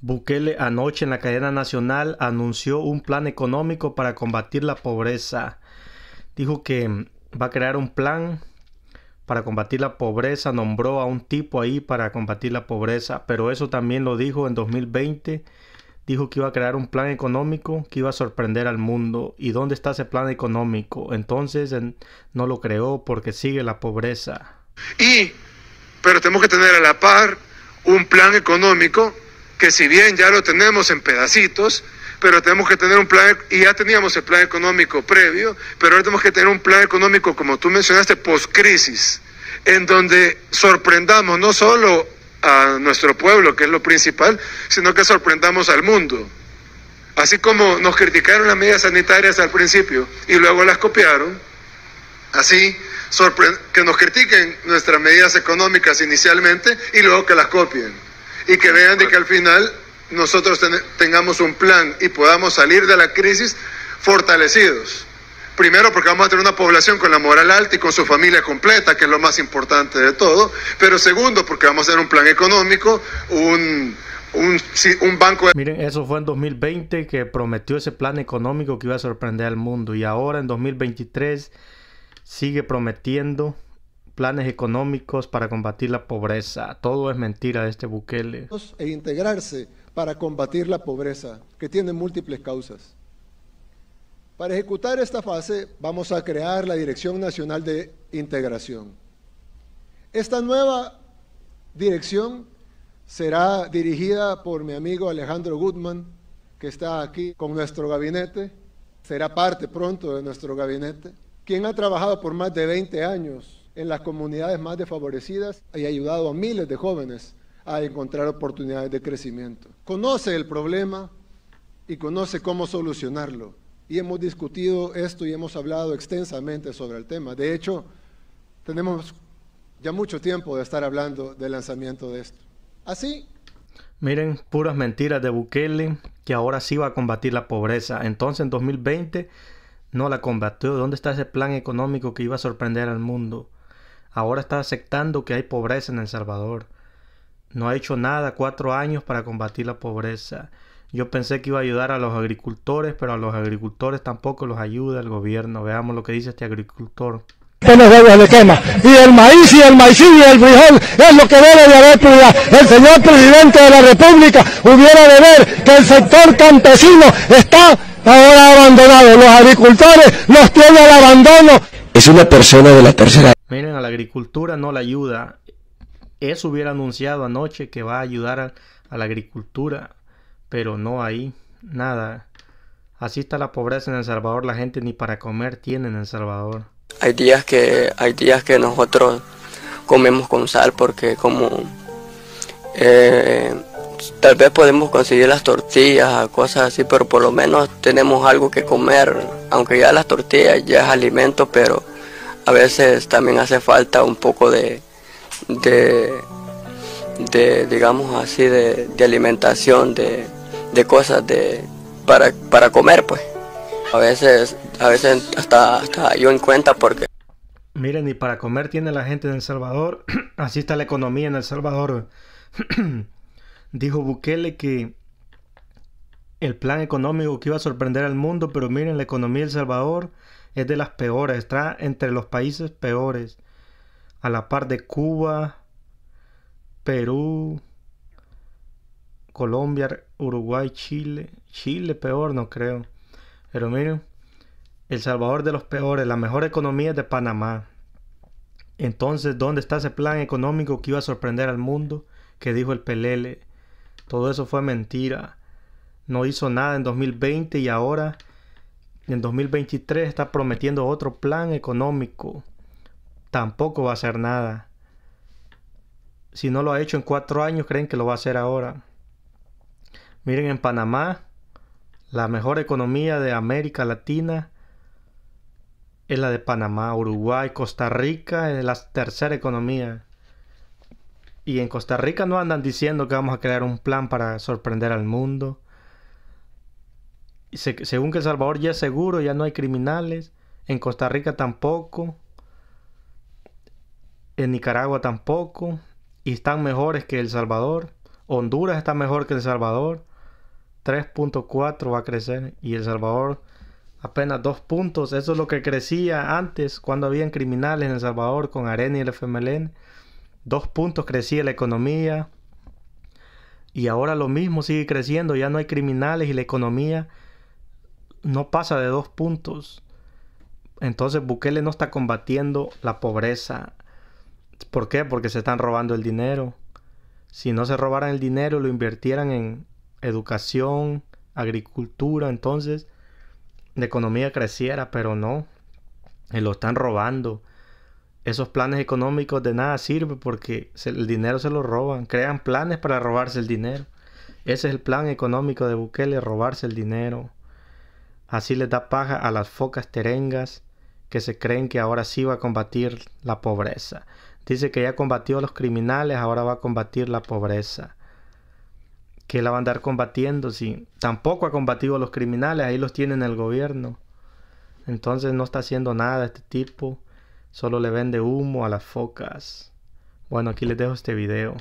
Bukele anoche en la cadena nacional anunció un plan económico para combatir la pobreza. Dijo que mm, va a crear un plan para combatir la pobreza, nombró a un tipo ahí para combatir la pobreza, pero eso también lo dijo en 2020, dijo que iba a crear un plan económico que iba a sorprender al mundo. ¿Y dónde está ese plan económico? Entonces no lo creó porque sigue la pobreza. Y, pero tenemos que tener a la par un plan económico que si bien ya lo tenemos en pedacitos, pero tenemos que tener un plan, y ya teníamos el plan económico previo, pero ahora tenemos que tener un plan económico, como tú mencionaste, post-crisis, en donde sorprendamos no solo a nuestro pueblo, que es lo principal, sino que sorprendamos al mundo. Así como nos criticaron las medidas sanitarias al principio y luego las copiaron, así que nos critiquen nuestras medidas económicas inicialmente y luego que las copien y que vean de que al final nosotros tengamos un plan y podamos salir de la crisis fortalecidos. Primero porque vamos a tener una población con la moral alta y con su familia completa, que es lo más importante de todo. Pero segundo porque vamos a tener un plan económico, un, un, un banco... De... Miren, eso fue en 2020 que prometió ese plan económico que iba a sorprender al mundo. Y ahora en 2023 sigue prometiendo planes económicos para combatir la pobreza. Todo es mentira de este Bukele. E integrarse para combatir la pobreza, que tiene múltiples causas. Para ejecutar esta fase, vamos a crear la Dirección Nacional de Integración. Esta nueva dirección será dirigida por mi amigo Alejandro Goodman, que está aquí con nuestro gabinete, será parte pronto de nuestro gabinete, quien ha trabajado por más de 20 años en las comunidades más desfavorecidas y ha ayudado a miles de jóvenes a encontrar oportunidades de crecimiento. Conoce el problema y conoce cómo solucionarlo. Y hemos discutido esto y hemos hablado extensamente sobre el tema. De hecho, tenemos ya mucho tiempo de estar hablando del lanzamiento de esto. Así. Miren, puras mentiras de Bukele, que ahora sí va a combatir la pobreza. Entonces, en 2020 no la combatió. ¿Dónde está ese plan económico que iba a sorprender al mundo? ahora está aceptando que hay pobreza en El Salvador. No ha hecho nada cuatro años para combatir la pobreza. Yo pensé que iba a ayudar a los agricultores, pero a los agricultores tampoco los ayuda el gobierno. Veamos lo que dice este agricultor. De quema. Y el maíz y el maíz y el frijol es lo que debe de haber El señor presidente de la República hubiera de ver que el sector campesino está ahora abandonado. Los agricultores los tienen al abandono. Es una persona de la tercera. Miren, a la agricultura no la ayuda. Eso hubiera anunciado anoche que va a ayudar a, la agricultura, pero no hay nada. Así está la pobreza en El Salvador, la gente ni para comer tiene en El Salvador. Hay días que, hay días que nosotros comemos con sal porque como eh, tal vez podemos conseguir las tortillas, cosas así, pero por lo menos tenemos algo que comer, aunque ya las tortillas ya es alimento, pero a veces también hace falta un poco de, de, de digamos así, de, alimentación, de, cosas de, para, comer, pues. A veces, a veces hasta, hasta yo en cuenta porque... Miren, y para comer tiene la gente en El Salvador, así está la economía en El Salvador. Dijo Bukele que el plan económico que iba a sorprender al mundo, pero miren, la economía de El Salvador es de las peores, está entre los países peores, a la par de Cuba, Perú, Colombia, Uruguay, Chile, Chile peor no creo, pero miren, El Salvador de los peores, la mejor economía es de Panamá. Entonces, ¿dónde está ese plan económico que iba a sorprender al mundo? Que dijo el Pelele todo eso fue mentira. No hizo nada en 2020 y ahora en 2023 está prometiendo otro plan económico. Tampoco va a hacer nada. Si no lo ha hecho en cuatro años, creen que lo va a hacer ahora. Miren, en Panamá, la mejor economía de América Latina es la de Panamá, Uruguay, Costa Rica es la tercera economía. Y en Costa Rica no andan diciendo que vamos a crear un plan para sorprender al mundo. según que El Salvador ya es seguro, ya no hay criminales. En Costa Rica tampoco. En Nicaragua tampoco. Y están mejores que El Salvador. Honduras está mejor que El Salvador. 3.4 va a crecer. Y El Salvador apenas 2 puntos. Eso es lo que crecía antes cuando habían criminales en El Salvador con Arena y el FMLN. Dos puntos crecía la economía. Y ahora lo mismo sigue creciendo. Ya no hay criminales y la economía no pasa de dos puntos. Entonces Bukele no está combatiendo la pobreza. ¿Por qué? Porque se están robando el dinero. Si no se robaran el dinero, lo invirtieran en educación, agricultura, entonces la economía creciera, pero no. Eh, lo están robando esos planes económicos de nada sirven porque el dinero se lo roban. Crean planes para robarse el dinero. Ese es el plan económico de Bukele, robarse el dinero. Así les da paja a las focas terengas que se creen que ahora sí va a combatir la pobreza. Dice que ya combatido a los criminales, ahora va a combatir la pobreza. Que la va a andar combatiendo si tampoco ha combatido a los criminales, ahí los tiene en el gobierno. Entonces no está haciendo nada este tipo Solo le vende humo a las focas. Bueno, aquí les dejo este video.